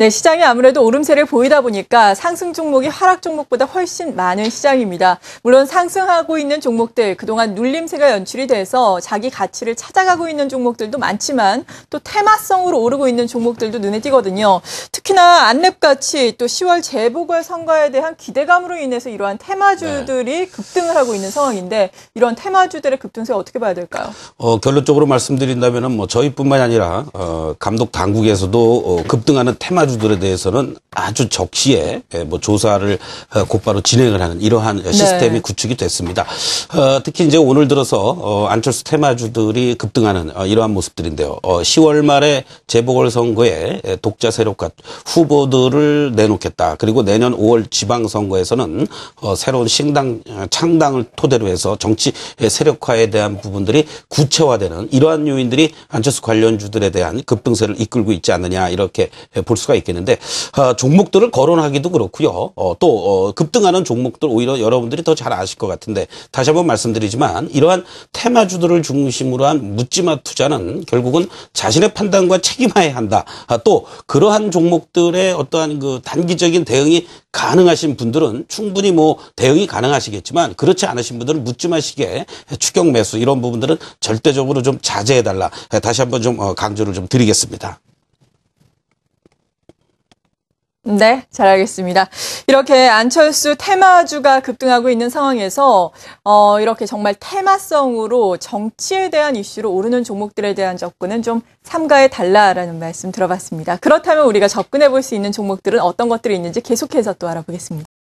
네, 시장이 아무래도 오름세를 보이다 보니까 상승 종목이 하락 종목보다 훨씬 많은 시장입니다. 물론 상승하고 있는 종목들 그동안 눌림세가 연출이 돼서 자기 가치를 찾아가고 있는 종목들도 많지만 또 테마성으로 오르고 있는 종목들도 눈에 띄거든요. 특히나 안랩같이 또 10월 재보궐 선거에 대한 기대감으로 인해서 이러한 테마주들이 네. 급등을 하고 있는 상황인데 이런 테마주들의 급등세 어떻게 봐야 될까요? 어, 결론적으로 말씀드린다면뭐 저희뿐만 아니라 어, 감독 당국에서도 어, 급등하는 테마 주 사주들에 대해서는 아주 적시에 예, 뭐 조사를 어, 곧바로 진행을 하는 이러한 네. 시스템이 네. 구축이 됐습니다. 어, 특히 이제 오늘 들어서 어, 안철수 테마주들이 급등하는 이러한 모습들인데요. 10월 말에 재보궐선거에 예, 독자 세력과 후보들을 내놓겠다. 그리고 내년 5월 지방선거에서는 새로운 신당 창당을 토대로 해서 정치 예, 세력화에 대한 부분들이 구체화되는 이러한 요인들이 안철수 관련주들에 대한 급등세를 이끌고 있지 않느냐 이렇게 볼 수가 있습니다. 있겠는데 아, 종목들을 거론하기도 그렇고요. 어, 또 어, 급등하는 종목들 오히려 여러분들이 더 잘 아실 것 같은데 다시 한번 말씀드리지만 이러한 테마주들을 중심으로 한 묻지마 투자는 결국은 자신의 판단과 책임화해야 한다. 아, 또 그러한 종목들의 어떠한 그 단기적인 대응이 가능하신 분들은 충분히 뭐 대응이 가능하시겠지만 그렇지 않으신 분들은 묻지 마시게 추격 매수 이런 부분들은 절대적으로 좀 자제해달라 아, 다시 한번 좀 어, 강조를 좀 드리겠습니다. 네, 잘 알겠습니다. 이렇게 안철수 테마주가 급등하고 있는 상황에서 어, 이렇게 정말 테마성으로 정치에 대한 이슈로 오르는 종목들에 대한 접근은 좀 삼가해 달라라는 말씀 들어봤습니다. 그렇다면 우리가 접근해 볼 수 있는 종목들은 어떤 것들이 있는지 계속해서 또 알아보겠습니다.